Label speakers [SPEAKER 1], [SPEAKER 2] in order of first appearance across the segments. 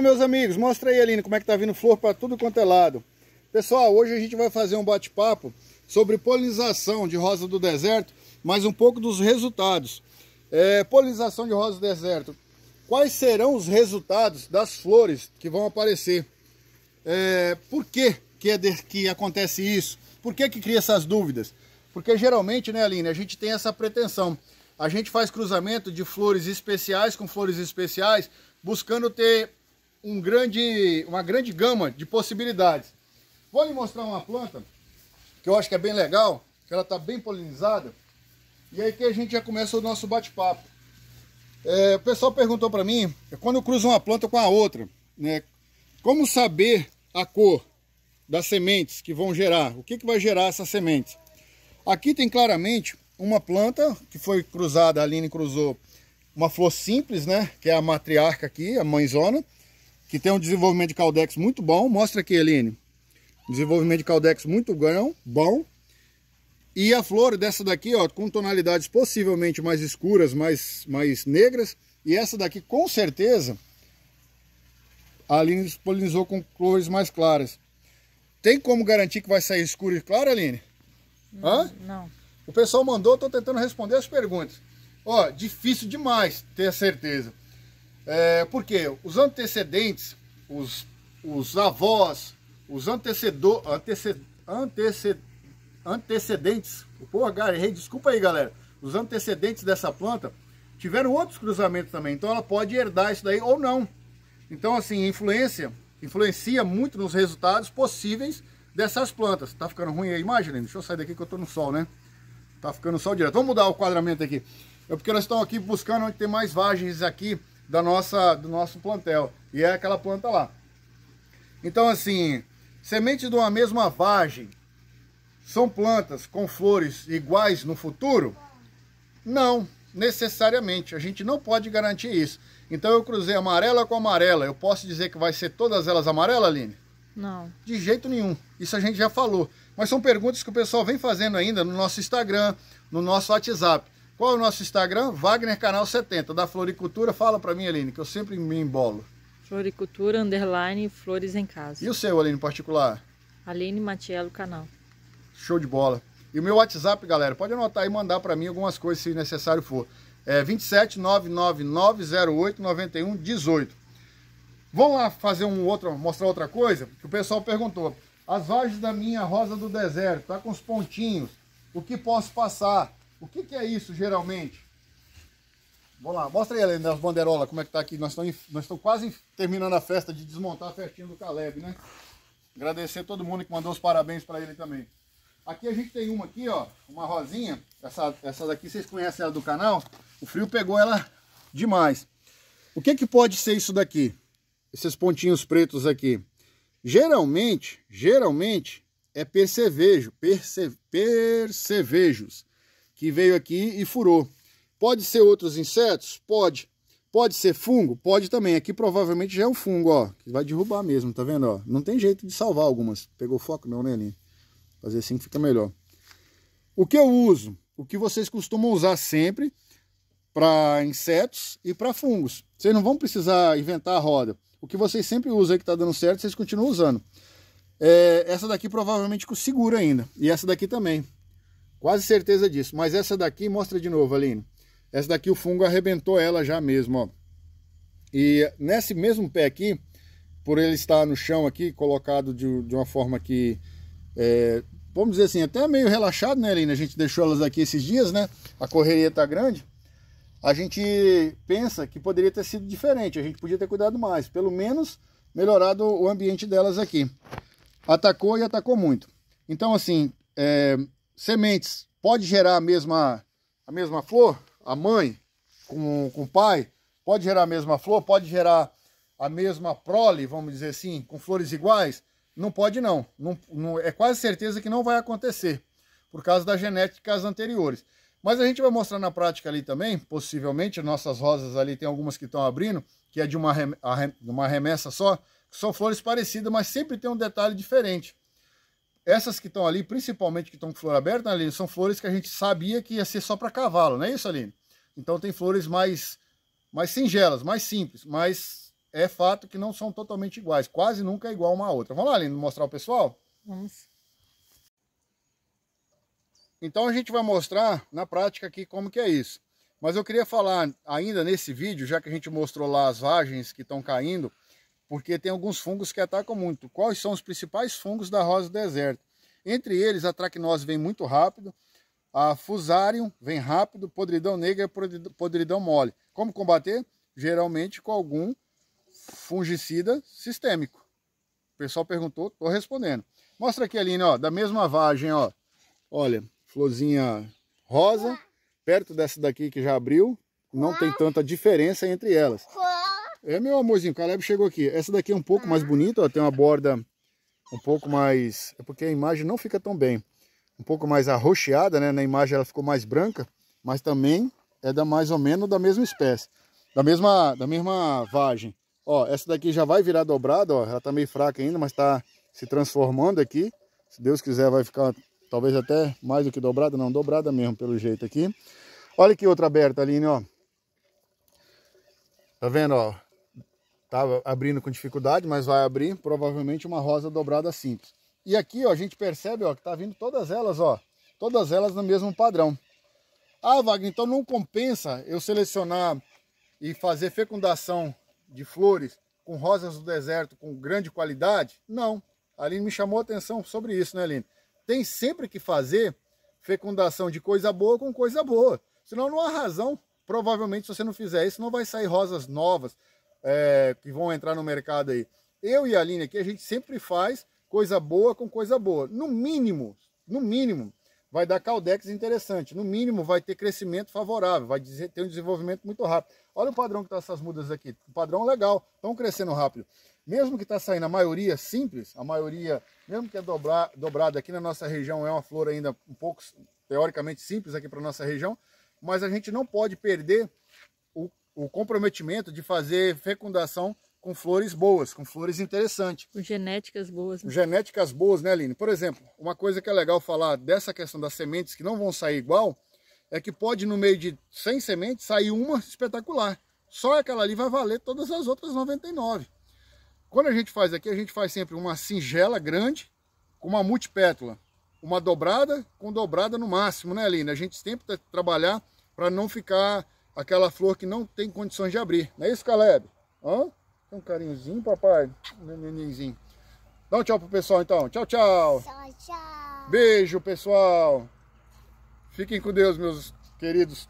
[SPEAKER 1] Então, meus amigos, mostra aí, Aline, como é que tá vindo flor para tudo quanto é lado. Pessoal, hoje a gente vai fazer um bate-papo sobre polinização de rosa do deserto, mas um pouco dos resultados. É, polinização de rosa do deserto. Quais serão os resultados das flores que vão aparecer? É, por que, que, é que acontece isso? Por que, que cria essas dúvidas? Porque geralmente, né, Aline, a gente tem essa pretensão. A gente faz cruzamento de flores especiais com flores especiais, buscando ter um grande, uma grande gama de possibilidades. Vou lhe mostrar uma planta que eu acho que é bem legal, que ela está bem polinizada. E aí que a gente já começa o nosso bate-papo. É, o pessoal perguntou para mim, é quando eu cruzo uma planta com a outra, né, como saber a cor das sementes que vão gerar? O que, que vai gerar essas sementes? Aqui tem claramente uma planta que foi cruzada, a Aline cruzou uma flor simples, né, que é a matriarca aqui, a mãezona, que tem um desenvolvimento de caldex muito bom. Mostra aqui, Eline. Desenvolvimento de caldex muito grão, bom. E a flor dessa daqui, ó, com tonalidades possivelmente mais escuras, mais, mais negras. E essa daqui, com certeza, a Aline polinizou com cores mais claras. Tem como garantir que vai sair escuro e claro, Aline? Não, hum, Hã? Não. O pessoal mandou, estou tentando responder as perguntas. Ó, difícil demais ter a certeza. É, porque os antecedentes, os, os avós, os antecedor, antecedentes, pô, errei, desculpa aí galera, os antecedentes dessa planta tiveram outros cruzamentos também, então ela pode herdar isso daí ou não. Então assim, influência, influencia muito nos resultados possíveis dessas plantas. Tá ficando ruim a imagem, né? Deixa eu sair daqui que eu tô no sol, né? Tá ficando sol direto. Vamos mudar o quadramento aqui. É porque nós estamos aqui buscando onde tem mais vagens aqui da nossa, do nosso plantel. E é aquela planta lá. Então, assim, sementes de uma mesma vagem são plantas com flores iguais no futuro? Não, necessariamente. A gente não pode garantir isso. Então eu cruzei amarela com amarela. Eu posso dizer que vai ser todas elas amarela, Aline? Não. De jeito nenhum. Isso a gente já falou. Mas são perguntas que o pessoal vem fazendo ainda no nosso Instagram, no nosso WhatsApp. Qual é o nosso Instagram? Wagner Canal 70, da Floricultura. Fala para mim, Aline, que eu sempre me embolo. Floricultura, underline, flores em casa. E o seu, Aline, em particular? Aline Matiello Canal. Show de bola. E o meu WhatsApp, galera, pode anotar e mandar para mim algumas coisas se necessário for. É 27 99908 9118. Vamos lá fazer um outro, mostrar outra coisa? Que o pessoal perguntou. As vagens da minha rosa do deserto, tá com os pontinhos. O que posso passar? O que, que é isso geralmente? Vamos lá, mostra aí, Helena, as banderolas, como é que tá aqui. Nós estamos, nós estamos quase terminando a festa de desmontar a festinha do Caleb, né? Agradecer a todo mundo que mandou os parabéns para ele também. Aqui a gente tem uma aqui, ó, uma rosinha. Essa, essa daqui vocês conhecem ela do canal. O frio pegou ela demais. O que que pode ser isso daqui? Esses pontinhos pretos aqui. Geralmente, geralmente é percevejo, perce, percevejos que veio aqui e furou. Pode ser outros insetos? Pode. Pode ser fungo? Pode também. Aqui provavelmente já é um fungo, ó. Que vai derrubar mesmo, tá vendo? Ó? Não tem jeito de salvar algumas. Pegou foco não, né, Aline? Fazer assim que fica melhor. O que eu uso? O que vocês costumam usar sempre para insetos e para fungos. Vocês não vão precisar inventar a roda. O que vocês sempre usam que está dando certo, vocês continuam usando. É, essa daqui provavelmente segura ainda. E essa daqui também. Quase certeza disso. Mas essa daqui, mostra de novo, Aline. Essa daqui o fungo arrebentou ela já mesmo, ó. E nesse mesmo pé aqui, por ele estar no chão aqui, colocado de, de uma forma que... É, vamos dizer assim, até meio relaxado, né, Aline? A gente deixou elas aqui esses dias, né? A correria tá grande. A gente pensa que poderia ter sido diferente. A gente podia ter cuidado mais. Pelo menos melhorado o ambiente delas aqui. Atacou e atacou muito. Então, assim, é, sementes pode gerar a mesma, a mesma flor? A mãe com, com o pai pode gerar a mesma flor? Pode gerar a mesma prole, vamos dizer assim, com flores iguais? Não pode não. não, não é quase certeza que não vai acontecer por causa das genéticas anteriores. Mas a gente vai mostrar na prática ali também, possivelmente, nossas rosas ali, tem algumas que estão abrindo, que é de uma, uma remessa só, que são flores parecidas, mas sempre tem um detalhe diferente essas que estão ali, principalmente que estão com flor aberta, né, Aline, são flores que a gente sabia que ia ser só para cavalo, não é isso, Aline? Então tem flores mais, mais singelas, mais simples, mas é fato que não são totalmente iguais, quase nunca é igual uma a outra. Vamos lá, Aline, mostrar ao pessoal? Vamos. Então a gente vai mostrar na prática aqui como que é isso. Mas eu queria falar ainda nesse vídeo, já que a gente mostrou lá as vagens que estão caindo, porque tem alguns fungos que atacam muito. Quais são os principais fungos da rosa do deserto? Entre eles, a traquinose vem muito rápido, a fusarium vem rápido, podridão negra e podridão mole. Como combater? Geralmente com algum fungicida sistêmico. O pessoal perguntou, estou respondendo. Mostra aqui, Aline, ó, da mesma vagem, ó. Olha, florzinha rosa, perto dessa daqui que já abriu, não tem tanta diferença entre elas. É, meu amorzinho, o Caleb chegou aqui. Essa daqui é um pouco mais bonita, ó, tem uma borda um pouco mais... É porque a imagem não fica tão bem. Um pouco mais arroxeada, né? Na imagem ela ficou mais branca, mas também é da mais ou menos da mesma espécie. Da mesma, da mesma vagem. Ó, essa daqui já vai virar dobrada, ó. Ela tá meio fraca ainda, mas tá se transformando aqui. Se Deus quiser vai ficar talvez até mais do que dobrada. Não, dobrada mesmo, pelo jeito aqui. Olha que outra aberta, Aline, ó. Tá vendo, ó? Estava abrindo com dificuldade, mas vai abrir provavelmente uma rosa dobrada simples. E aqui ó, a gente percebe ó, que está vindo todas elas, ó, todas elas no mesmo padrão. Ah, Wagner, então não compensa eu selecionar e fazer fecundação de flores com rosas do deserto com grande qualidade? Não. A Aline me chamou a atenção sobre isso, né, Aline? Tem sempre que fazer fecundação de coisa boa com coisa boa. Senão não há razão. Provavelmente, se você não fizer isso, não vai sair rosas novas, é, que vão entrar no mercado aí. Eu e a Aline aqui, a gente sempre faz coisa boa com coisa boa. No mínimo, no mínimo, vai dar caldex interessante. No mínimo, vai ter crescimento favorável, vai ter um desenvolvimento muito rápido. Olha o padrão que estão tá essas mudas aqui. Um padrão legal, estão crescendo rápido. Mesmo que está saindo a maioria simples, a maioria, mesmo que é dobrar, dobrada aqui na nossa região, é uma flor ainda um pouco, teoricamente, simples aqui para nossa região, mas a gente não pode perder o o comprometimento de fazer fecundação com flores boas, com flores interessantes. Com genéticas boas. Né? Genéticas boas, né, Aline? Por exemplo, uma coisa que é legal falar dessa questão das sementes que não vão sair igual, é que pode no meio de 100 sementes sair uma espetacular. Só aquela ali vai valer todas as outras 99. Quando a gente faz aqui, a gente faz sempre uma singela grande com uma multipétula. Uma dobrada com dobrada no máximo, né, Aline? A gente sempre tem que trabalhar para não ficar aquela flor que não tem condições de abrir. Não é isso, Caleb? Hã? Tem um carinhozinho, papai? Um nenenzinho. Dá um tchau pro pessoal, então. Tchau, tchau. Tchau, tchau. Beijo, pessoal. Fiquem com Deus, meus queridos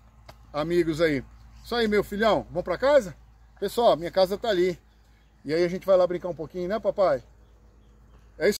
[SPEAKER 1] amigos aí. Isso aí, meu filhão. Vamos pra casa? Pessoal, minha casa tá ali. E aí a gente vai lá brincar um pouquinho, né, papai?